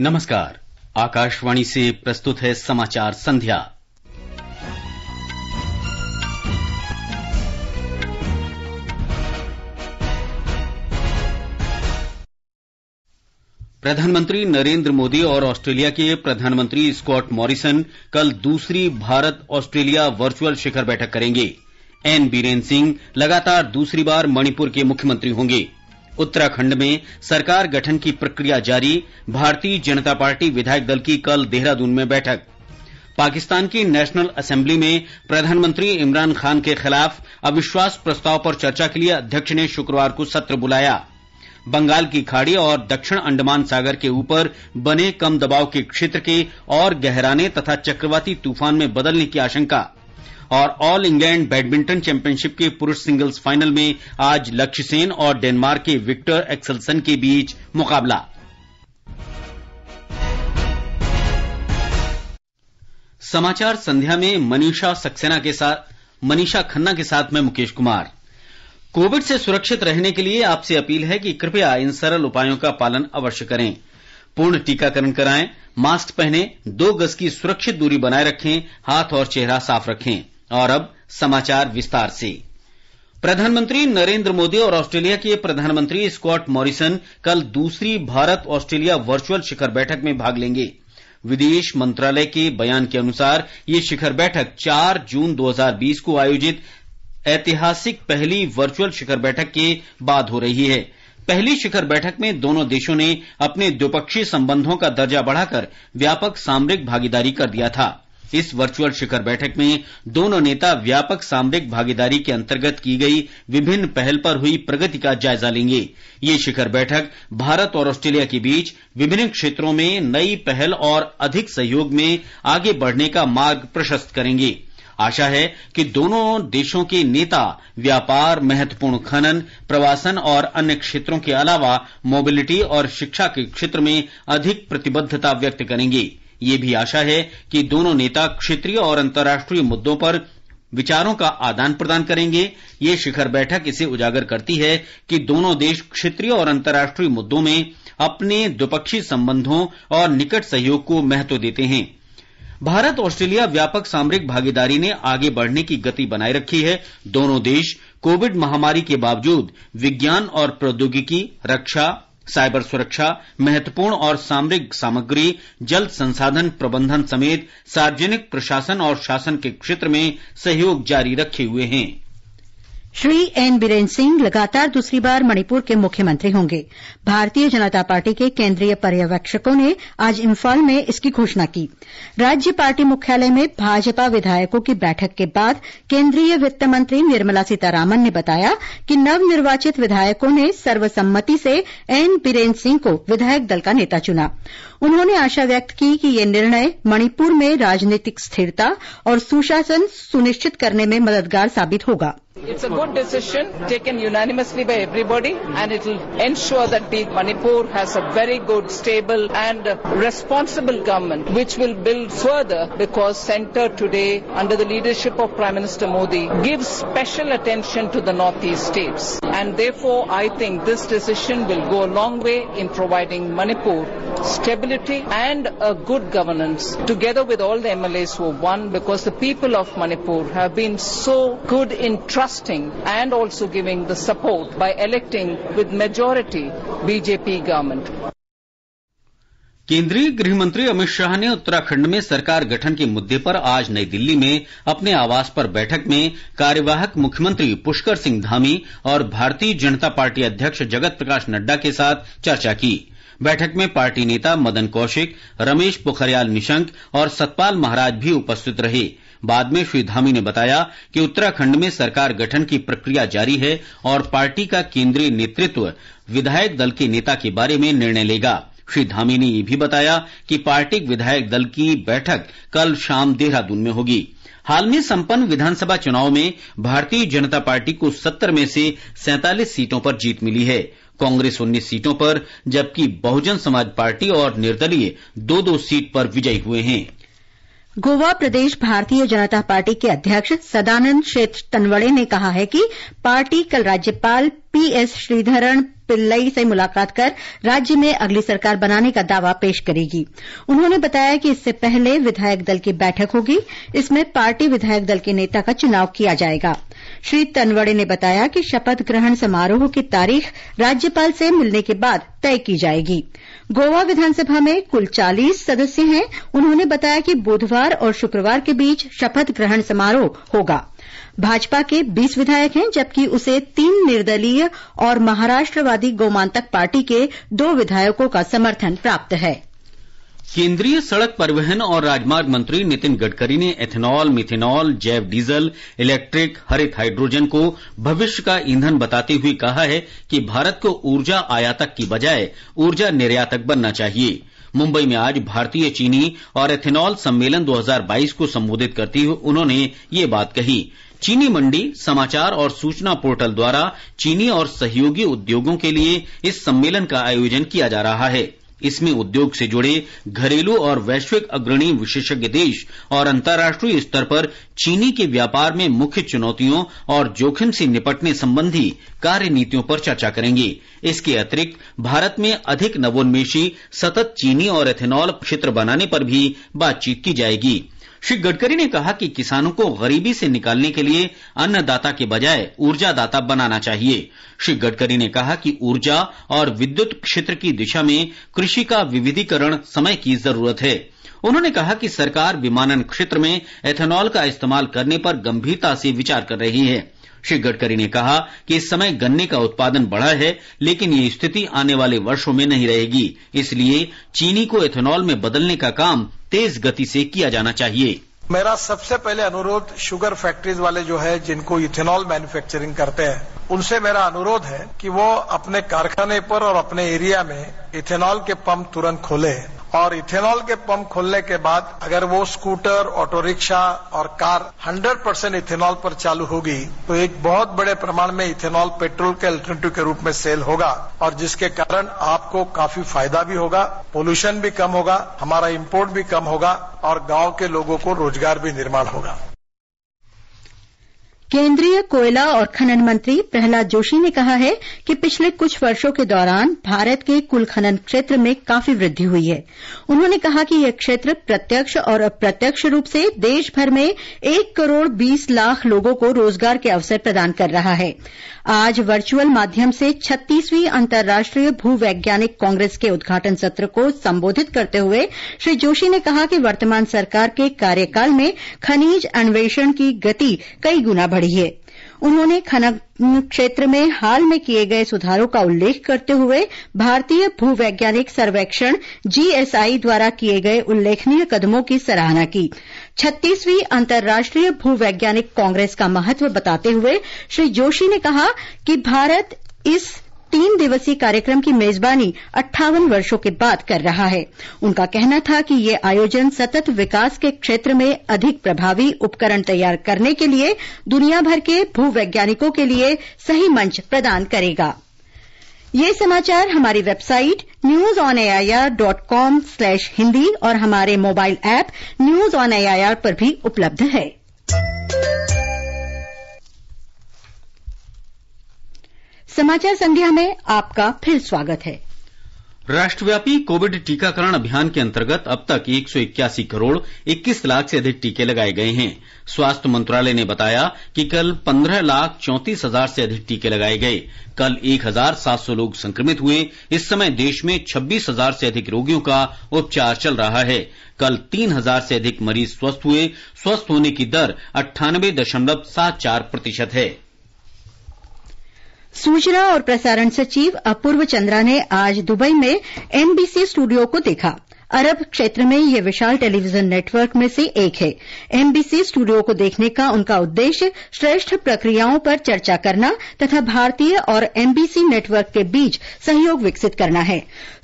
नमस्कार आकाशवाणी से प्रस्तुत है समाचार संध्या प्रधानमंत्री नरेंद्र मोदी और ऑस्ट्रेलिया के प्रधानमंत्री स्कॉट मॉरिसन कल दूसरी भारत ऑस्ट्रेलिया वर्चुअल शिखर बैठक करेंगे एन बीरेन सिंह लगातार दूसरी बार मणिपुर के मुख्यमंत्री होंगे उत्तराखंड में सरकार गठन की प्रक्रिया जारी भारतीय जनता पार्टी विधायक दल की कल देहरादून में बैठक पाकिस्तान की नेशनल असेंबली में प्रधानमंत्री इमरान खान के खिलाफ अविश्वास प्रस्ताव पर चर्चा के लिए अध्यक्ष ने शुक्रवार को सत्र बुलाया बंगाल की खाड़ी और दक्षिण अंडमान सागर के ऊपर बने कम दबाव के क्षेत्र के और गहराने तथा चक्रवाती तूफान में बदलने की आशंका और ऑल इंग्लैंड बैडमिंटन चैंपियनशिप के पुरूष सिंगल्स फाइनल में आज लक्ष्य सेन और डेनमार्क के विक्टर एक्सलसन के बीच मुकाबला समाचार संध्या में मनीषा सक्सेना के साथ मनीषा खन्ना के साथ मैं मुकेश कुमार कोविड से सुरक्षित रहने के लिए आपसे अपील है कि कृपया इन सरल उपायों का पालन अवश्य करें पूर्ण टीकाकरण कराएं मास्क पहनें दो गज की सुरक्षित दूरी बनाए रखें हाथ और चेहरा साफ रखें और अब समाचार विस्तार से प्रधानमंत्री नरेंद्र मोदी और ऑस्ट्रेलिया के प्रधानमंत्री स्कॉट मॉरिसन कल दूसरी भारत ऑस्ट्रेलिया वर्चुअल शिखर बैठक में भाग लेंगे विदेश मंत्रालय के बयान के अनुसार ये शिखर बैठक 4 जून 2020 को आयोजित ऐतिहासिक पहली वर्चुअल शिखर बैठक के बाद हो रही है पहली शिखर बैठक में दोनों देशों ने अपने द्विपक्षीय संबंधों का दर्जा बढ़ाकर व्यापक सामरिक भागीदारी कर दिया था इस वर्चुअल शिखर बैठक में दोनों नेता व्यापक सामरिक भागीदारी के अंतर्गत की गई विभिन्न पहल पर हुई प्रगति का जायजा लेंगे ये शिखर बैठक भारत और ऑस्ट्रेलिया के बीच विभिन्न क्षेत्रों में नई पहल और अधिक सहयोग में आगे बढ़ने का मार्ग प्रशस्त करेंगे आशा है कि दोनों देशों के नेता व्यापार महत्वपूर्ण खनन प्रवासन और अन्य क्षेत्रों के अलावा मोबिलिटी और शिक्षा के क्षेत्र में अधिक प्रतिबद्धता व्यक्त करेंगे ये भी आशा है कि दोनों नेता क्षेत्रीय और अंतर्राष्ट्रीय मुद्दों पर विचारों का आदान प्रदान करेंगे ये शिखर बैठक इसे उजागर करती है कि दोनों देश क्षेत्रीय और अंतर्राष्ट्रीय मुद्दों में अपने द्विपक्षीय संबंधों और निकट सहयोग को महत्व देते हैं भारत ऑस्ट्रेलिया व्यापक सामरिक भागीदारी ने आगे बढ़ने की गति बनाए रखी है दोनों देश कोविड महामारी के बावजूद विज्ञान और प्रौद्योगिकी रक्षा साइबर सुरक्षा महत्वपूर्ण और सामरिक सामग्री जल संसाधन प्रबंधन समेत सार्वजनिक प्रशासन और शासन के क्षेत्र में सहयोग जारी रखे हुए हैं श्री एन बीरेन सिंह लगातार दूसरी बार मणिपुर के मुख्यमंत्री होंगे भारतीय जनता पार्टी के केन्द्रीय पर्यवेक्षकों ने आज इम्फाल में इसकी घोषणा की राज्य पार्टी मुख्यालय में भाजपा विधायकों की बैठक के बाद केन्द्रीय वित्त मंत्री निर्मला सीतारामन ने बताया कि नवनिर्वाचित विधायकों ने सर्वसम्मति से एन बीरेन सिंह को विधायक दल का नेता चुना उन्होंने आशा व्यक्त की कि यह निर्णय मणिपुर में राजनीतिक स्थिरता और सुशासन सुनिश्चित करने में मददगार साबित होगा It's a good decision taken unanimously by everybody and it will ensure that the Manipur has a very good, stable and responsible government which will build further because centre today under the leadership of Prime Minister Modi gives special attention to the northeast states and therefore I think this decision will go a long way in providing Manipur stability stability and a good governance together with all the MLAs who have won because the people of Manipur have been so good in trusting and also giving the support by electing with majority BJP government. केंद्रीय गृह मंत्री अमित शाह ने उत्तराखंड में सरकार गठन के मुद्दे पर आज नई दिल्ली में अपने आवास पर बैठक में कार्यवाहक मुख्यमंत्री पुष्कर सिंह धामी और भारतीय जनता पार्टी अध्यक्ष जगत प्रकाश नड्डा के साथ चर्चा की बैठक में पार्टी नेता मदन कौशिक रमेश पोखरियाल निशंक और सतपाल महाराज भी उपस्थित रहे बाद में श्री धामी ने बताया कि उत्तराखंड में सरकार गठन की प्रक्रिया जारी है और पार्टी का केंद्रीय नेतृत्व विधायक दल के नेता के बारे में निर्णय लेगा श्री धामी ने यह भी बताया कि पार्टी विधायक दल की बैठक कल शाम देहरादून में होगी हाल में संपन्न विधानसभा चुनाव में भारतीय जनता पार्टी को सत्तर में से सैंतालीस सीटों पर जीत मिली है कांग्रेस उन्नीस सीटों पर जबकि बहुजन समाज पार्टी और निर्दलीय दो दो सीट पर विजयी हुए हैं गोवा प्रदेश भारतीय जनता पार्टी के अध्यक्ष सदानंद शेठ तनवड़े ने कहा है कि पार्टी कल राज्यपाल पीएस श्रीधरन पिल्लई से मुलाकात कर राज्य में अगली सरकार बनाने का दावा पेश करेगी उन्होंने बताया कि इससे पहले विधायक दल की बैठक होगी इसमें पार्टी विधायक दल के नेता का चुनाव किया जाएगा श्री तनवड़े ने बताया कि शपथ ग्रहण समारोह की तारीख राज्यपाल से मिलने के बाद तय की जाएगी गोवा विधानसभा में कुल चालीस सदस्य हैं उन्होंने बताया कि बुधवार और शुक्रवार के बीच शपथ ग्रहण समारोह होगा भाजपा के बीस विधायक हैं जबकि उसे तीन निर्दलीय और महाराष्ट्रवादी गोमांतक पार्टी के दो विधायकों का समर्थन प्राप्त है केंद्रीय सड़क परिवहन और राजमार्ग मंत्री नितिन गडकरी ने एथेनॉल मिथेनॉल जैव डीजल इलेक्ट्रिक हरित हाइड्रोजन को भविष्य का ईंधन बताते हुए कहा है कि भारत को ऊर्जा आयातक की बजाय ऊर्जा निर्यातक बनना चाहिए मुंबई में आज भारतीय चीनी और एथेनॉल सम्मेलन 2022 को संबोधित करते हुए उन्होंने ये बात कही चीनी मंडी समाचार और सूचना पोर्टल द्वारा चीनी और सहयोगी उद्योगों के लिए इस सम्मेलन का आयोजन किया जा रहा है इसमें उद्योग से जुड़े घरेलू और वैश्विक अग्रणी विशेषज्ञ देश और अंतर्राष्ट्रीय स्तर पर चीनी के व्यापार में मुख्य चुनौतियों और जोखिम से निपटने संबंधी कार्य नीतियों पर चर्चा करेंगे इसके अतिरिक्त भारत में अधिक नवोन्मेषी सतत चीनी और एथेनॉल क्षेत्र बनाने पर भी बातचीत की जाएगी श्री गडकरी ने कहा कि किसानों को गरीबी से निकालने के लिए अन्नदाता के बजाय ऊर्जादाता बनाना चाहिए श्री गडकरी ने कहा कि ऊर्जा और विद्युत क्षेत्र की दिशा में कृषि का विविधीकरण समय की जरूरत है उन्होंने कहा कि सरकार विमानन क्षेत्र में एथेनॉल का इस्तेमाल करने पर गंभीरता से विचार कर रही है श्री गडकरी ने कहा कि इस समय गन्ने का उत्पादन बढ़ा है लेकिन ये स्थिति आने वाले वर्षों में नहीं रहेगी इसलिए चीनी को एथेनॉल में बदलने का काम तेज गति से किया जाना चाहिए मेरा सबसे पहले अनुरोध शुगर फैक्ट्रीज वाले जो है जिनको इथेनॉल मैन्युफैक्चरिंग करते हैं उनसे मेरा अनुरोध है कि वो अपने कारखाने पर और अपने एरिया में इथेनॉल के पंप तुरंत खोले और इथेनॉल के पंप खोलने के बाद अगर वो स्कूटर ऑटो रिक्शा और कार 100 परसेंट इथेनॉल पर चालू होगी तो एक बहुत बड़े प्रमाण में इथेनॉल पेट्रोल के अल्टरनेटिव के रूप में सेल होगा और जिसके कारण आपको काफी फायदा भी होगा पोल्यूशन भी कम होगा हमारा इम्पोर्ट भी कम होगा और गांव के लोगों को रोजगार भी निर्माण होगा केंद्रीय कोयला और खनन मंत्री प्रहलाद जोशी ने कहा है कि पिछले कुछ वर्षों के दौरान भारत के कुल खनन क्षेत्र में काफी वृद्धि हुई है उन्होंने कहा कि यह क्षेत्र प्रत्यक्ष और अप्रत्यक्ष रूप से देशभर में एक करोड़ बीस लाख लोगों को रोजगार के अवसर प्रदान कर रहा है आज वर्चुअल माध्यम से छत्तीसवीं अंतर्राष्ट्रीय भू वैज्ञानिक कांग्रेस के उद्घाटन सत्र को संबोधित करते हुए श्री जोशी ने कहा कि वर्तमान सरकार के कार्यकाल में खनिज अन्वेषण की गति कई गुना बढ़ी है उन्होंने खनन क्षेत्र में हाल में किए गए सुधारों का उल्लेख करते हुए भारतीय भूवैज्ञानिक सर्वेक्षण जीएसआई द्वारा किए गए उल्लेखनीय कदमों की सराहना की छत्तीसवीं अंतर्राष्ट्रीय भूवैज्ञानिक कांग्रेस का महत्व बताते हुए श्री जोशी ने कहा कि भारत इस तीन दिवसीय कार्यक्रम की मेजबानी अट्ठावन वर्षों के बाद कर रहा है उनका कहना था कि ये आयोजन सतत विकास के क्षेत्र में अधिक प्रभावी उपकरण तैयार करने के लिए दुनिया भर के भू वैज्ञानिकों के लिए सही मंच प्रदान करेगा ये समाचार हमारी website news on AIR dot com slash Hindi और हमारे mobile app news on AIR पर भी उपलब्ध है समाचार संध्या में आपका फिर स्वागत है राष्ट्रव्यापी कोविड टीकाकरण अभियान के अंतर्गत अब तक एक सौ इक्यासी करोड़ इक्कीस लाख से अधिक टीके लगाए गए हैं स्वास्थ्य मंत्रालय ने बताया कि कल 15 लाख चौंतीस हजार से अधिक टीके लगाए गए कल एक हजार सात सौ लोग संक्रमित हुए इस समय देश में छब्बीस हजार से अधिक रोगियों का उपचार चल रहा है कल तीन हजार से अधिक मरीज स्वस्थ हुए स्वस्थ होने की दर अट्ठानबे दशमलव सात चार प्रतिशत है सूचना और प्रसारण सचिव अपूर्व चंद्रा ने आज दुबई में एनबीसी स्टूडियो को देखा अरब क्षेत्र में यह विशाल टेलीविजन नेटवर्क में से एक है एमबीसी स्टूडियो को देखने का उनका उद्देश्य श्रेष्ठ प्रक्रियाओं पर चर्चा करना तथा भारतीय और एमबीसी नेटवर्क के बीच सहयोग विकसित करना है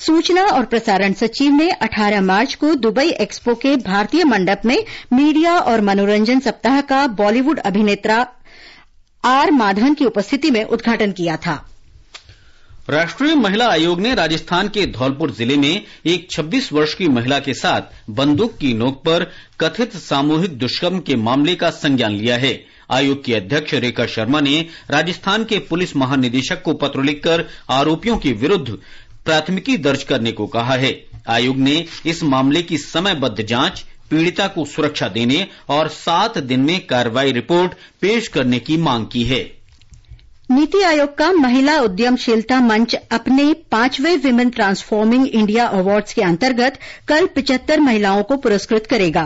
सूचना और प्रसारण सचिव ने 18 मार्च को दुबई एक्सपो के भारतीय मंडप में मीडिया और मनोरंजन सप्ताह का बॉलीवुड अभिनेता आर माधवन की उपस्थिति में उद्घाटन किया था राष्ट्रीय महिला आयोग ने राजस्थान के धौलपुर जिले में एक 26 वर्ष की महिला के साथ बंदूक की नोक पर कथित सामूहिक दुष्कर्म के मामले का संज्ञान लिया है आयोग की अध्यक्ष रेखा शर्मा ने राजस्थान के पुलिस महानिदेशक को पत्र लिखकर आरोपियों के विरुद्ध प्राथमिकी दर्ज करने को कहा है आयोग ने इस मामले की समयबद्ध जांच पीड़िता को सुरक्षा देने और सात दिन में कार्रवाई रिपोर्ट पेश करने की मांग की है नीति आयोग का महिला उद्यमशीलता मंच अपने पांचवें विमेन ट्रांसफॉर्मिंग इंडिया अवार्ड्स के अंतर्गत कल पिचहत्तर महिलाओं को पुरस्कृत करेगा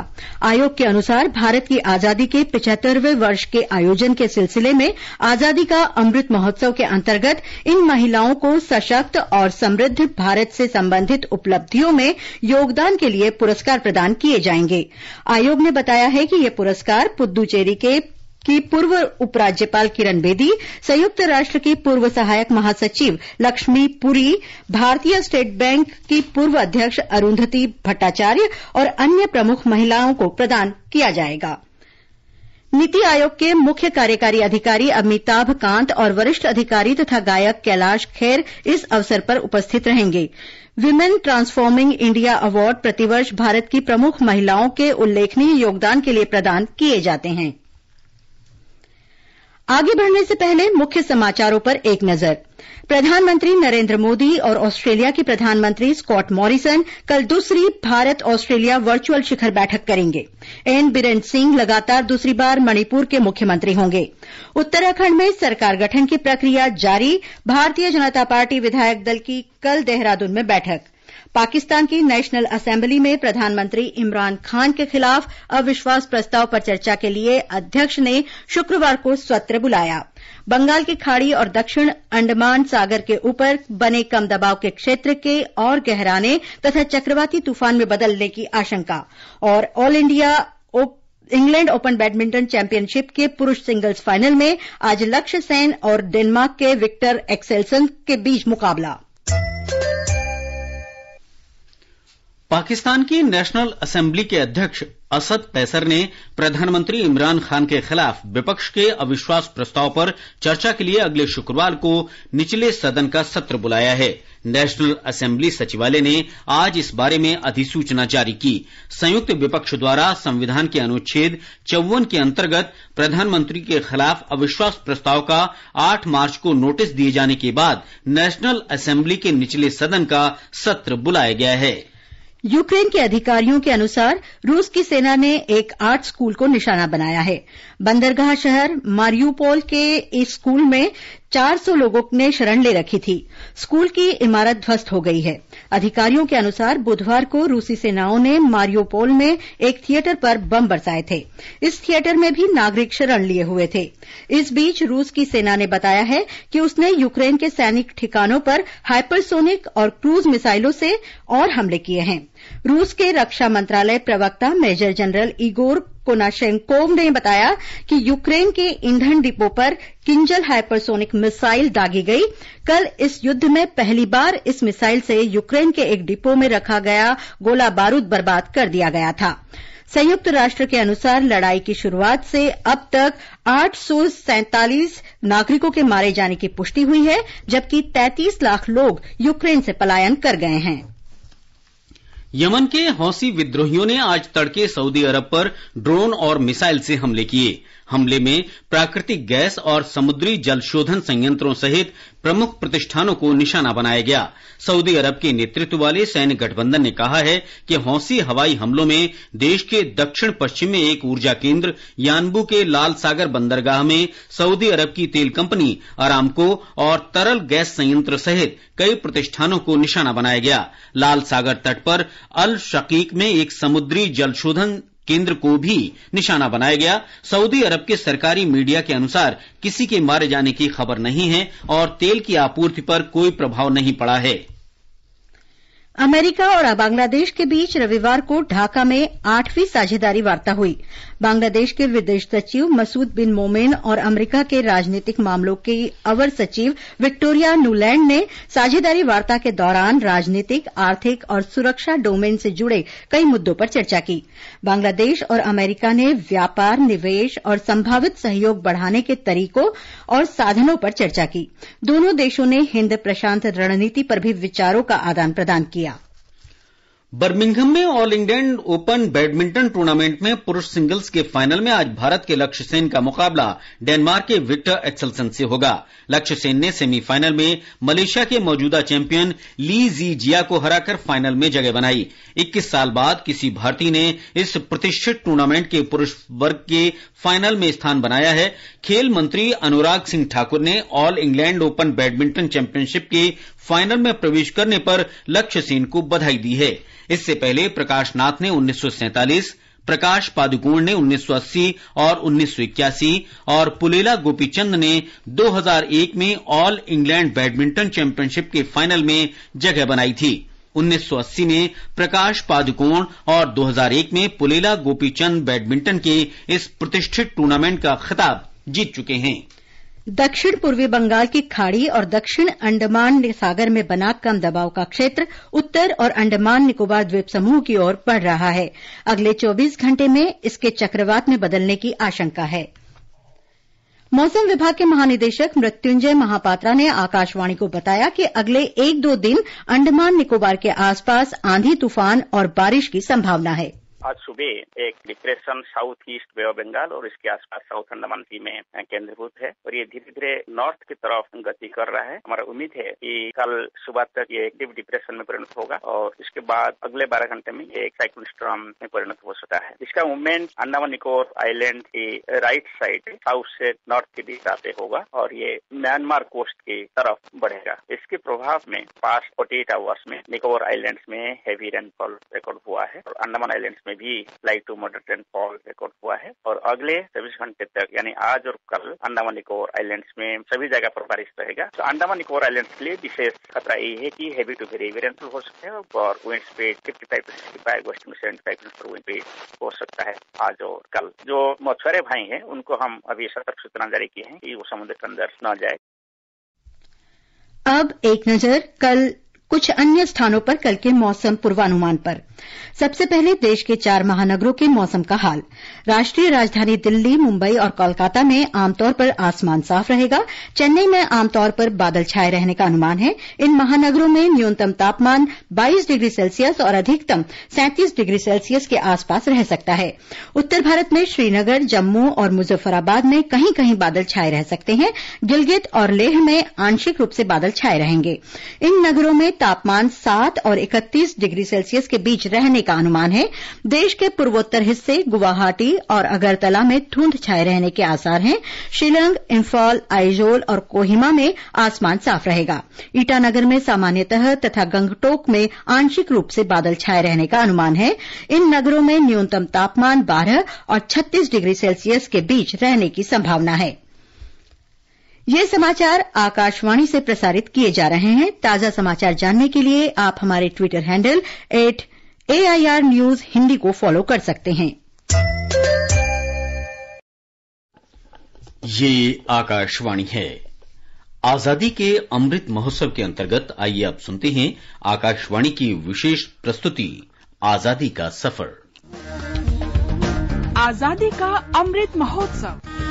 आयोग के अनुसार भारत की आजादी के पिचहत्तरवें वर्ष के आयोजन के सिलसिले में आजादी का अमृत महोत्सव के अंतर्गत इन महिलाओं को सशक्त और समृद्ध भारत से संबंधित उपलब्धियों में योगदान के लिए पुरस्कार प्रदान किए जाएंगे आयोग ने बताया है कि ये पुरस्कार पुद्दुचेरी के की पूर्व उपराज्यपाल किरण बेदी संयुक्त राष्ट्र की पूर्व सहायक महासचिव लक्ष्मी पुरी भारतीय स्टेट बैंक की पूर्व अध्यक्ष अरुंधति भट्टाचार्य और अन्य प्रमुख महिलाओं को प्रदान किया जाएगा नीति आयोग के मुख्य कार्यकारी अधिकारी अमिताभ कांत और वरिष्ठ अधिकारी तथा गायक कैलाश खेर इस अवसर पर उपस्थित रहेंगे वीमेन ट्रांसफॉर्मिंग इंडिया अवार्ड प्रतिवर्ष भारत की प्रमुख महिलाओं के उल्लेखनीय योगदान के लिए प्रदान किए जाते हैं आगे बढ़ने से पहले मुख्य समाचारों पर एक नजर प्रधानमंत्री नरेन्द्र मोदी और ऑस्ट्रेलिया के प्रधानमंत्री स्कॉट मॉरिसन कल दूसरी भारत ऑस्ट्रेलिया वर्चुअल शिखर बैठक करेंगे एन बिरेन सिंह लगातार दूसरी बार मणिपुर के मुख्यमंत्री होंगे उत्तराखंड में सरकार गठन की प्रक्रिया जारी भारतीय जनता पार्टी विधायक दल की कल देहरादून में बैठक पाकिस्तान की नेशनल असेंबली में प्रधानमंत्री इमरान खान के खिलाफ अविश्वास प्रस्ताव पर चर्चा के लिए अध्यक्ष ने शुक्रवार को सत्र बुलाया बंगाल की खाड़ी और दक्षिण अंडमान सागर के ऊपर बने कम दबाव के क्षेत्र के और गहराने तथा चक्रवाती तूफान में बदलने की आशंका और All India England open badminton championship के पुरूष सिंगल्स फाइनल में आज लक्ष्य सेन और डेनमार्क के विक्टर एक्सेलसन के बीच मुकाबला पाकिस्तान की नेशनल असेंबली के अध्यक्ष असद कैसर ने प्रधानमंत्री इमरान खान के खिलाफ विपक्ष के अविश्वास प्रस्ताव पर चर्चा के लिए अगले शुक्रवार को निचले सदन का सत्र बुलाया है नेशनल असेंबली सचिवालय ने आज इस बारे में अधिसूचना जारी की संयुक्त विपक्ष द्वारा संविधान के अनुच्छेद चौवन के अंतर्गत प्रधानमंत्री के खिलाफ अविश्वास प्रस्ताव का 8 मार्च को नोटिस दिए जाने के बाद नेशनल असेंबली के निचले सदन का सत्र बुलाया गया है यूक्रेन के अधिकारियों के अनुसार रूस की सेना ने एक आर्ट स्कूल को निशाना बनाया है बंदरगाह शहर मारियूपोल के इस स्कूल में चार सौ लोगों ने शरण ले रखी थी स्कूल की इमारत ध्वस्त हो गई है अधिकारियों के अनुसार बुधवार को रूसी सेनाओं ने मारियोपोल में एक थिएटर पर बम बरसाए थे इस थिएटर में भी नागरिक शरण लिए हुए थे इस बीच रूस की सेना ने बताया है कि उसने यूक्रेन के सैनिक ठिकानों पर हाइपरसोनिक और क्रूज मिसाइलों से और हमले किए हैं रूस के रक्षा मंत्रालय प्रवक्ता मेजर जनरल इगोर कोनाशेंकोव ने बताया कि यूक्रेन के ईंधन डिपो पर किंजल हाइपरसोनिक मिसाइल दागी गई कल इस युद्ध में पहली बार इस मिसाइल से यूक्रेन के एक डिपो में रखा गया गोला बारूद बर्बाद कर दिया गया था संयुक्त राष्ट्र के अनुसार लड़ाई की शुरूआत से अब तक आठ सौ सैंतालीस नागरिकों के मारे जाने की पुष्टि हुई है जबकि तैंतीस लाख लोग यूक्रेन से पलायन कर गए हैं यमन के हौसी विद्रोहियों ने आज तड़के सऊदी अरब पर ड्रोन और मिसाइल से हमले किये हमले में प्राकृतिक गैस और समुद्री जल शोधन संयंत्रों सहित प्रमुख प्रतिष्ठानों को निशाना बनाया गया सऊदी अरब के नेतृत्व वाले सैन्य गठबंधन ने कहा है कि हौसी हवाई हमलों में देश के दक्षिण पश्चिम में एक ऊर्जा केंद्र यानबू के लाल सागर बंदरगाह में सऊदी अरब की तेल कंपनी अरामको और तरल गैस संयंत्र सहित कई प्रतिष्ठानों को निशाना बनाया गया लाल सागर तट पर अल शकीक में एक समुद्री जलशोधन केंद्र को भी निशाना बनाया गया सऊदी अरब के सरकारी मीडिया के अनुसार किसी के मारे जाने की खबर नहीं है और तेल की आपूर्ति पर कोई प्रभाव नहीं पड़ा है अमरीका और बांग्लादेश के बीच रविवार को ढाका में आठवीं साझेदारी वार्ता हुई बांग्लादेश के विदेश सचिव मसूद बिन मोमेन और अमरीका के राजनीतिक मामलों की अवर सचिव विक्टोरिया नूलैंड ने साझेदारी वार्ता के दौरान राजनीतिक आर्थिक और सुरक्षा डोमेन से जुड़े कई मुद्दों पर चर्चा की बांग्लादेश और अमरीका ने व्यापार निवेश और संभावित सहयोग बढ़ाने के तरीकों और साधनों पर चर्चा की दोनों देशों ने हिंद प्रशांत रणनीति पर भी विचारों का आदान प्रदान किया बर्मिंघम में All England open badminton tournament में पुरूष सिंगल्स के फाइनल में आज भारत के लक्ष्य सेन का मुकाबला डेनमार्क के विक्टर एक्सलसन से होगा लक्ष्य सेन ने सेमीफाइनल में मलेशिया के मौजूदा चैंपियन ली जी जिया को हराकर फाइनल में जगह बनाई 21 साल बाद किसी भारतीय ने इस प्रतिष्ठित टूर्नामेंट के पुरूष वर्ग के फाइनल में स्थान बनाया है खेल मंत्री अनुराग सिंह ठाकुर ने All England open badminton championship के फाइनल में प्रवेश करने पर लक्ष्य सेन को बधाई दी है इससे पहले प्रकाश नाथ ने उन्नीस प्रकाश पादुकोण ने 1980 और उन्नीस और पुलेला गोपीचंद ने 2001 में ऑल इंग्लैंड बैडमिंटन चैंपियनशिप के फाइनल में जगह बनाई थी 1980 में प्रकाश पादुकोण और 2001 में पुलेला गोपीचंद बैडमिंटन के इस प्रतिष्ठित टूर्नामेंट का खिताब जीत चुके हैं दक्षिण पूर्वी बंगाल की खाड़ी और दक्षिण अंडमान सागर में बना कम दबाव का क्षेत्र उत्तर और अंडमान निकोबार द्वीप समूह की ओर बढ़ रहा है अगले 24 घंटे में इसके चक्रवात में बदलने की आशंका है मौसम विभाग के महानिदेशक मृत्युंजय महापात्रा ने आकाशवाणी को बताया कि अगले एक दो दिन अंडमान निकोबार के आसपास आंधी तूफान और बारिश की संभावना है आज सुबह एक depression south east bay of Bengal और इसके आसपास साउथ अंडमान सी में केंद्रभूत है और ये धीरे धीरे नॉर्थ की तरफ गति कर रहा है हमारा उम्मीद है कि कल सुबह तक ये एक्टिव डिप्रेशन में परिणत होगा और इसके बाद अगले बारह घंटे में एक साइक्लोन स्ट्रॉम में परिणत हो सकता है इसका मूवमेंट अंडमान निकोर आईलैंड की राइट साइड साउथ से नॉर्थ के बीच आते होगा और ये म्यांमार कोस्ट की तरफ बढ़ेगा इसके प्रभाव में पास फोर्टी एट आवर्स में निकोबर आईलैंड में हैवी रेनफॉल रिकॉर्ड हुआ है और अंडमान आईलैंड में भी light to moderate fall record हुआ है और अगले चौबीस घंटे तक यानी आज और कल अंडमान निकोबार आइलैंड्स में सभी जगह पर बारिश रहेगा तो अंडमान निकोबार आइलैंड्स के लिए विशेष खतरा यही है की heavy to very heavy rainfall हो सकते हैं और wind speed fifty five sixty five वेस्ट में seventy five kilometre wind speed हो सकता है आज और कल जो मछुआरे भाई हैं उनको हम अभी सतर्क सूचना जारी किए हैं कि वो समुद्र के अंदर न जाए अब एक नजर कल कुछ अन्य स्थानों पर कल के मौसम पूर्वानुमान पर सबसे पहले देश के चार महानगरों के मौसम का हाल राष्ट्रीय राजधानी दिल्ली मुंबई और कोलकाता में आमतौर पर आसमान साफ रहेगा चेन्नई में आमतौर पर बादल छाये रहने का अनुमान है इन महानगरों में न्यूनतम तापमान 22 डिग्री सेल्सियस और अधिकतम 37 डिग्री सेल्सियस के आसपास रह सकता है उत्तर भारत में श्रीनगर जम्मू और मुजफ्फराबाद में कहीं कहीं बादल छाये रह सकते हैं गिलगित और लेह में आंशिक रूप से बादल छाये रहेंगे इन नगरों में तापमान सात और इकतीस डिग्री सेल्सियस के बीच रहने का अनुमान है देश के पूर्वोत्तर हिस्से गुवाहाटी और अगरतला में धूंध छाये रहने के आसार हैं शिलंग इम्फॉल आइजोल और कोहिमा में आसमान साफ रहेगा ईटानगर में सामान्यतः तथा गंगटोक में आंशिक रूप से बादल छाये रहने का अनुमान है इन नगरों में न्यूनतम तापमान बारह और छत्तीस डिग्री सेल्सियस के बीच रहने की संभावना है ये समाचार आकाशवाणी से प्रसारित किए जा रहे हैं ताजा समाचार जानने के लिए आप हमारे Twitter handle at AIR news Hindi को फॉलो कर सकते हैं ये आकाशवाणी है आजादी के अमृत महोत्सव के अंतर्गत आइए आप सुनते हैं आकाशवाणी की विशेष प्रस्तुति आजादी का सफर आजादी का अमृत महोत्सव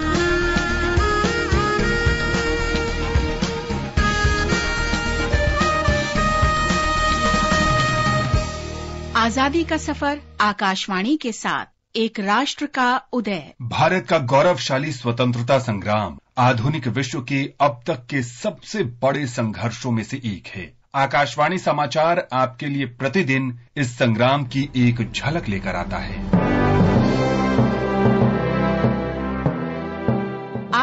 आजादी का सफर आकाशवाणी के साथ एक राष्ट्र का उदय भारत का गौरवशाली स्वतंत्रता संग्राम आधुनिक विश्व के अब तक के सबसे बड़े संघर्षों में से एक है आकाशवाणी समाचार आपके लिए प्रतिदिन इस संग्राम की एक झलक लेकर आता है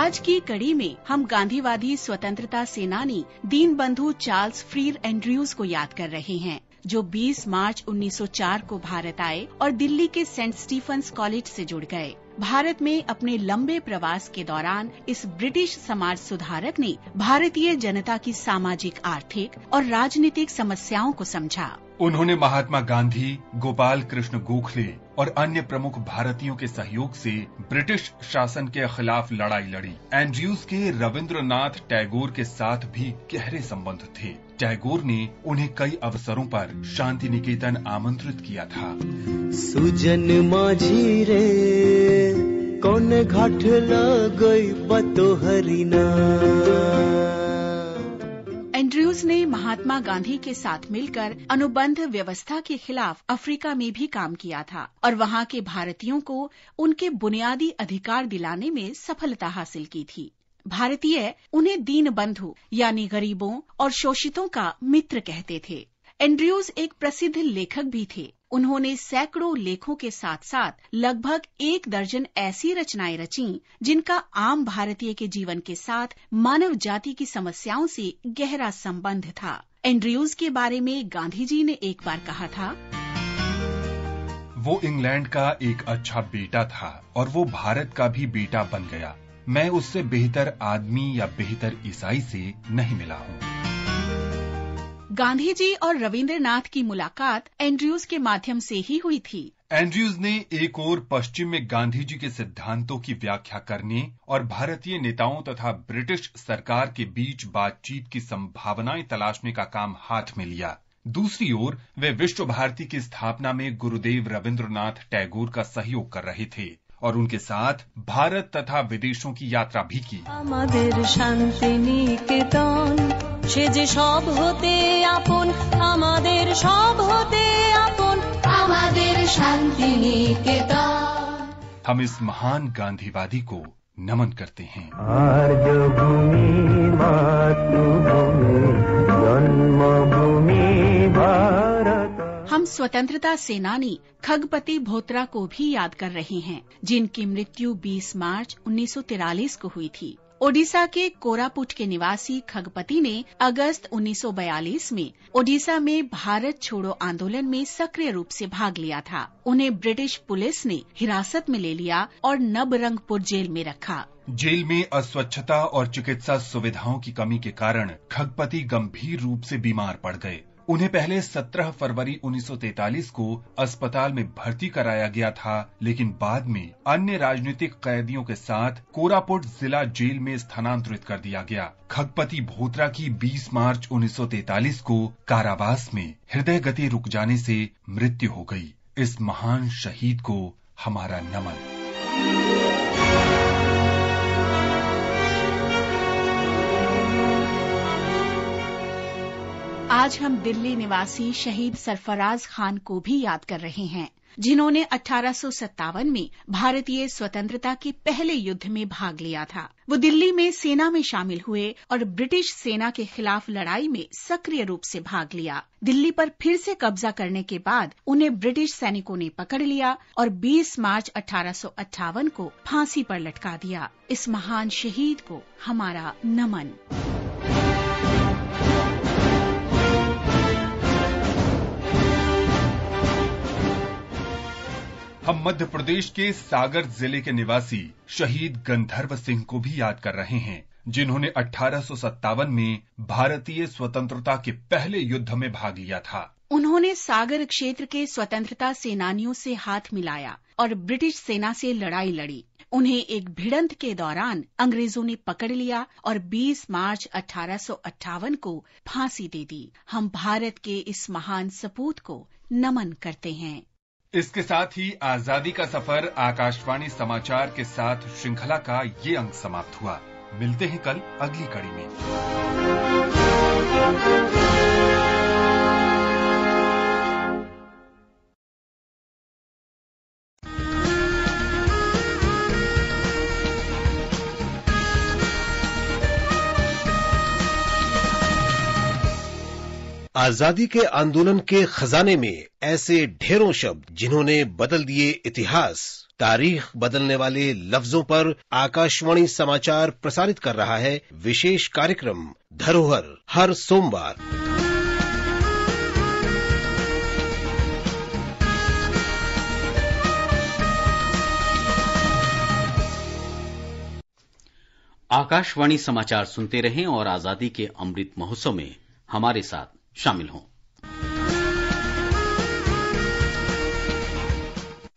आज की कड़ी में हम गांधीवादी स्वतंत्रता सेनानी दीनबंधु चार्ल्स फ्रीर एंड्रयूज को याद कर रहे हैं जो 20 मार्च 1904 को भारत आए और दिल्ली के सेंट स्टीफन्स कॉलेज से जुड़ गए भारत में अपने लंबे प्रवास के दौरान इस ब्रिटिश समाज सुधारक ने भारतीय जनता की सामाजिक आर्थिक और राजनीतिक समस्याओं को समझा उन्होंने महात्मा गांधी गोपाल कृष्ण गोखले और अन्य प्रमुख भारतीयों के सहयोग से ब्रिटिश शासन के खिलाफ लड़ाई लड़ी एंड्रयूज के रविंद्रनाथ टैगोर के साथ भी गहरे संबंध थे टैगोर ने उन्हें कई अवसरों पर शांति निकेतन आमंत्रित किया था सुजन माझी रे कौन घाट गई बतो हरिना एंड्रयूज ने महात्मा गांधी के साथ मिलकर अनुबंध व्यवस्था के खिलाफ अफ्रीका में भी काम किया था और वहां के भारतीयों को उनके बुनियादी अधिकार दिलाने में सफलता हासिल की थी भारतीय उन्हें दीन बंधु यानी गरीबों और शोषितों का मित्र कहते थे एंड्रयूज एक प्रसिद्ध लेखक भी थे उन्होंने सैकड़ों लेखों के साथ साथ लगभग एक दर्जन ऐसी रचनाएं रची जिनका आम भारतीय के जीवन के साथ मानव जाति की समस्याओं से गहरा संबंध था एंड्रयूज के बारे में गांधी जी ने एक बार कहा था वो इंग्लैंड का एक अच्छा बेटा था और वो भारत का भी बेटा बन गया मैं उससे बेहतर आदमी या बेहतर ईसाई से नहीं मिला हूँ गांधी जी और रविंद्रनाथ की मुलाकात एंड्रयूज के माध्यम से ही हुई थी एंड्रयूज ने एक और पश्चिम में गांधी जी के सिद्धांतों की व्याख्या करने और भारतीय नेताओं तथा ब्रिटिश सरकार के बीच बातचीत की संभावनाएं तलाशने का काम हाथ में लिया दूसरी ओर वे विश्व भारती की स्थापना में गुरुदेव रविंद्रनाथ टैगोर का सहयोग कर रहे थे और उनके साथ भारत तथा विदेशों की यात्रा भी की शांति निकेतन সে সব হতে আপন আমাদের সব হতে আপন আমাদের শান্তি নিকেতন हम इस महान गांधीवादी को नमन करते हैं आर्य भूमि मातृभूमि जन्मभूमि हम स्वतंत्रता सेनानी खगपति भोत्रा को भी याद कर रहे हैं जिनकी मृत्यु 20 मार्च 1943 को हुई थी ओडिशा के कोरापुट के निवासी खगपति ने अगस्त 1942 में ओडिशा में भारत छोड़ो आंदोलन में सक्रिय रूप से भाग लिया था उन्हें ब्रिटिश पुलिस ने हिरासत में ले लिया और नबरंगपुर जेल में रखा जेल में अस्वच्छता और चिकित्सा सुविधाओं की कमी के कारण खगपति गंभीर रूप से बीमार पड़ गए उन्हें पहले 17 फरवरी 1943 को अस्पताल में भर्ती कराया गया था लेकिन बाद में अन्य राजनीतिक कैदियों के साथ कोरापुट जिला जेल में स्थानांतरित कर दिया गया खगपति भोत्रा की 20 मार्च 1943 को कारावास में हृदय गति रुक जाने से मृत्यु हो गई इस महान शहीद को हमारा नमन आज हम दिल्ली निवासी शहीद सरफराज खान को भी याद कर रहे हैं जिन्होंने अठारह में भारतीय स्वतंत्रता के पहले युद्ध में भाग लिया था वो दिल्ली में सेना में शामिल हुए और ब्रिटिश सेना के खिलाफ लड़ाई में सक्रिय रूप से भाग लिया दिल्ली पर फिर से कब्जा करने के बाद उन्हें ब्रिटिश सैनिकों ने पकड़ लिया और 20 मार्च अठारह को फांसी पर लटका दिया इस महान शहीद को हमारा नमन हम मध्य प्रदेश के सागर जिले के निवासी शहीद गंधर्व सिंह को भी याद कर रहे हैं जिन्होंने अठारह में भारतीय स्वतंत्रता के पहले युद्ध में भाग लिया था उन्होंने सागर क्षेत्र के स्वतंत्रता सेनानियों से हाथ मिलाया और ब्रिटिश सेना से लड़ाई लड़ी उन्हें एक भिड़ंत के दौरान अंग्रेजों ने पकड़ लिया और 20 मार्च अठारह को फांसी दे दी हम भारत के इस महान सपूत को नमन करते हैं इसके साथ ही आजादी का सफर आकाशवाणी समाचार के साथ श्रृंखला का ये अंक समाप्त हुआ मिलते हैं कल अगली कड़ी में आजादी के आंदोलन के खजाने में ऐसे ढेरों शब्द जिन्होंने बदल दिए इतिहास तारीख बदलने वाले लफ्जों पर आकाशवाणी समाचार प्रसारित कर रहा है विशेष कार्यक्रम धरोहर हर सोमवार आकाशवाणी समाचार सुनते रहें और आजादी के अमृत महोत्सव में हमारे साथ शामिल हों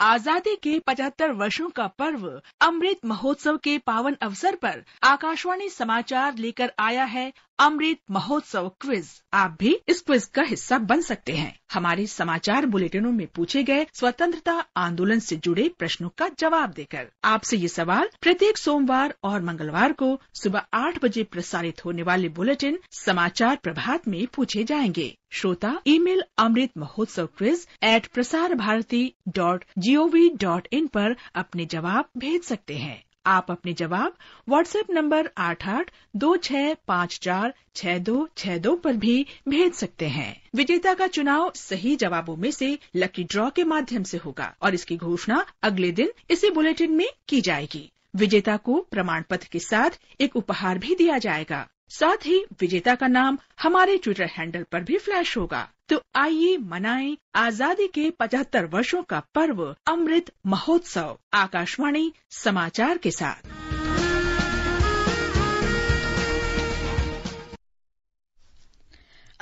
आजादी के 75 वर्षों का पर्व अमृत महोत्सव के पावन अवसर पर आकाशवाणी समाचार लेकर आया है अमृत महोत्सव क्विज आप भी इस क्विज का हिस्सा बन सकते हैं हमारे समाचार बुलेटिनों में पूछे गए स्वतंत्रता आंदोलन से जुड़े प्रश्नों का जवाब देकर आपसे ये सवाल प्रत्येक सोमवार और मंगलवार को सुबह आठ बजे प्रसारित होने वाले बुलेटिन समाचार प्रभात में पूछे जाएंगे श्रोता ईमेल अमृत महोत्सव quiz at Prasar Bharati dot G O V dot in पर अपने जवाब भेज सकते हैं आप अपने जवाब व्हाट्सएप नंबर आठ आठ दो छ पाँच चार छह दो छह दो पर भी भेज सकते हैं विजेता का चुनाव सही जवाबों में से लकी ड्रॉ के माध्यम से होगा और इसकी घोषणा अगले दिन इसी बुलेटिन में की जाएगी विजेता को प्रमाण पत्र के साथ एक उपहार भी दिया जाएगा साथ ही विजेता का नाम हमारे ट्विटर हैंडल पर भी फ्लैश होगा तो आइए मनाएं आजादी के 75 वर्षों का पर्व अमृत महोत्सव आकाशवाणी समाचार के साथ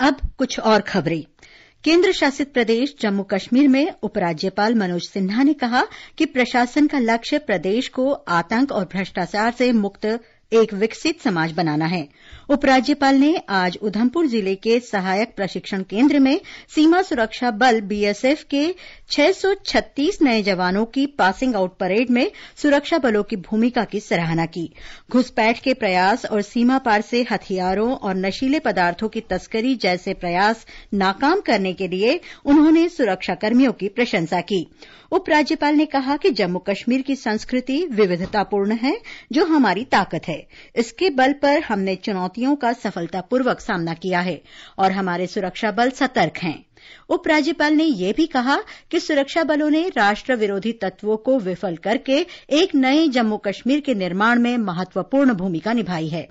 अब कुछ और खबरें केंद्र शासित प्रदेश जम्मू कश्मीर में उपराज्यपाल मनोज सिन्हा ने कहा कि प्रशासन का लक्ष्य प्रदेश को आतंक और भ्रष्टाचार से मुक्त एक विकसित समाज बनाना है उपराज्यपाल ने आज उधमपुर जिले के सहायक प्रशिक्षण केन्द्र में सीमा सुरक्षा बल बीएसएफ के छह सौ छत्तीस नये जवानों की पासिंग आउट परेड में सुरक्षा बलों की भूमिका की सराहना की घुसपैठ के प्रयास और सीमा पार से हथियारों और नशीले पदार्थों की तस्करी जैसे प्रयास नाकाम करने के लिए उन्होंने सुरक्षाकर्मियों की प्रशंसा की उपराज्यपाल ने कहा कि जम्मू कश्मीर की संस्कृति विविधतापूर्ण है जो हमारी ताकत है इसके बल पर हमने चुनौतियों का सफलतापूर्वक सामना किया है और हमारे सुरक्षा बल सतर्क हैं उपराज्यपाल ने यह भी कहा कि सुरक्षा बलों ने राष्ट्र विरोधी तत्वों को विफल करके एक नए जम्मू कश्मीर के निर्माण में महत्वपूर्ण भूमिका निभाई है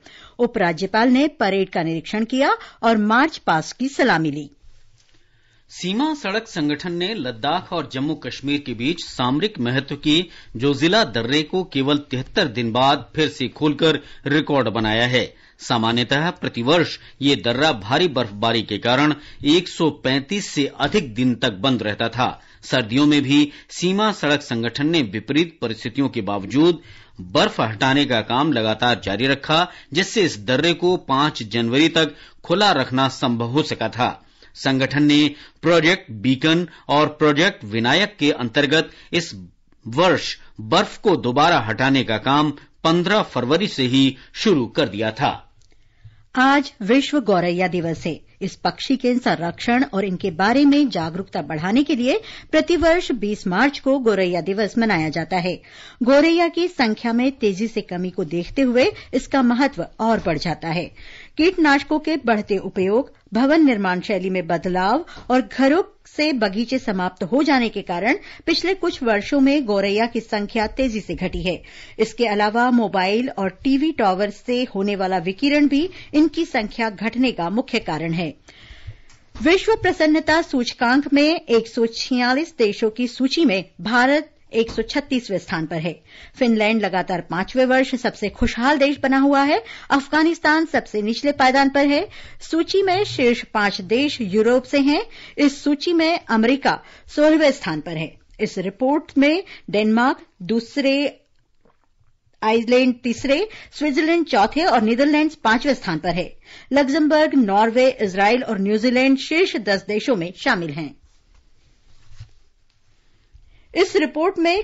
उपराज्यपाल ने परेड का निरीक्षण किया और मार्च पास्ट की सलामी ली सीमा सड़क संगठन ने लद्दाख और जम्मू कश्मीर के बीच सामरिक महत्व की जो जिला दर्रे को केवल तिहत्तर दिन बाद फिर से खोलकर रिकॉर्ड बनाया है सामान्यतः प्रतिवर्ष ये दर्रा भारी बर्फबारी के कारण 135 से अधिक दिन तक बंद रहता था सर्दियों में भी सीमा सड़क संगठन ने विपरीत परिस्थितियों के बावजूद बर्फ हटाने का काम लगातार जारी रखा जिससे इस दर्रे को 5 जनवरी तक खुला रखना संभव हो सका था संगठन ने प्रोजेक्ट बीकन और प्रोजेक्ट विनायक के अंतर्गत इस वर्ष बर्फ को दोबारा हटाने का काम 15 फरवरी से ही शुरू कर दिया था आज विश्व गौरैया दिवस है इस पक्षी के संरक्षण और इनके बारे में जागरूकता बढ़ाने के लिए प्रतिवर्ष 20 मार्च को गौरैया दिवस मनाया जाता है गौरैया की संख्या में तेजी से कमी को देखते हुए इसका महत्व और बढ़ जाता है कीटनाशकों के बढ़ते उपयोग भवन निर्माण शैली में बदलाव और घरों से बगीचे समाप्त हो जाने के कारण पिछले कुछ वर्षो में गौरैया की संख्या तेजी से घटी है इसके अलावा मोबाइल और टीवी टॉवर से होने वाला विकिरण भी इनकी संख्या घटने का मुख्य कारण है विश्व प्रसन्नता सूचकांक में एक देशों की सूची में भारत एक सौ छत्तीसवें स्थान पर है फिनलैंड लगातार पांचवें वर्ष सबसे खुशहाल देश बना हुआ है अफगानिस्तान सबसे निचले पायदान पर है सूची में शीर्ष पांच देश यूरोप से हैं इस सूची में अमरीका सोलहवें स्थान पर है इस रिपोर्ट में डेनमार्क दूसरे आइसलैंड तीसरे स्विट्जरलैंड चौथे और नीदरलैंड्स पांचवें स्थान पर है लग्जमबर्ग नॉर्वे इसराइल और न्यूजीलैंड शीर्ष दस देशों में शामिल हैं इस रिपोर्ट में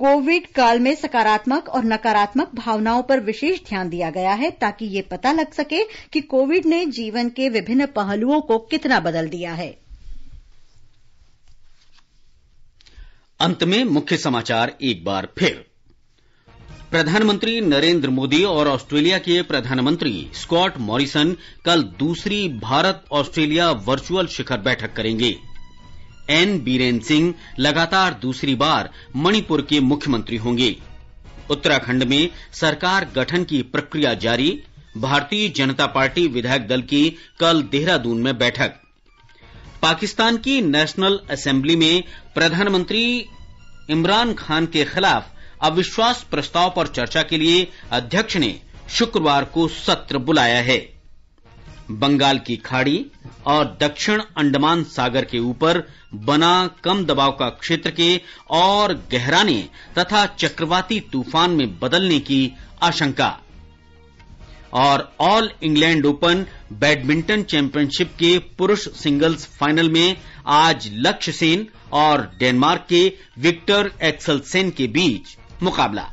कोविड काल में सकारात्मक और नकारात्मक भावनाओं पर विशेष ध्यान दिया गया है ताकि यह पता लग सके कि कोविड ने जीवन के विभिन्न पहलुओं को कितना बदल दिया है अंत में मुख्य समाचार एक बार फिर प्रधानमंत्री नरेंद्र मोदी और ऑस्ट्रेलिया के प्रधानमंत्री स्कॉट मॉरिसन कल दूसरी भारत ऑस्ट्रेलिया वर्चुअल शिखर बैठक करेंगे एन बीरेन सिंह लगातार दूसरी बार मणिपुर के मुख्यमंत्री होंगे उत्तराखंड में सरकार गठन की प्रक्रिया जारी भारतीय जनता पार्टी विधायक दल की कल देहरादून में बैठक पाकिस्तान की नेशनल असेंबली में प्रधानमंत्री इमरान खान के खिलाफ अविश्वास प्रस्ताव पर चर्चा के लिए अध्यक्ष ने शुक्रवार को सत्र बुलाया है बंगाल की खाड़ी और दक्षिण अंडमान सागर के ऊपर बना कम दबाव का क्षेत्र के और गहराने तथा चक्रवाती तूफान में बदलने की आशंका और all England open badminton championship के पुरुष सिंगल्स फाइनल में आज लक्ष्य सेन और डेनमार्क के विक्टर एक्सलसेन के बीच मुकाबला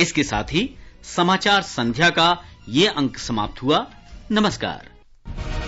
इसके साथ ही समाचार संध्या का ये अंक समाप्त हुआ नमस्कार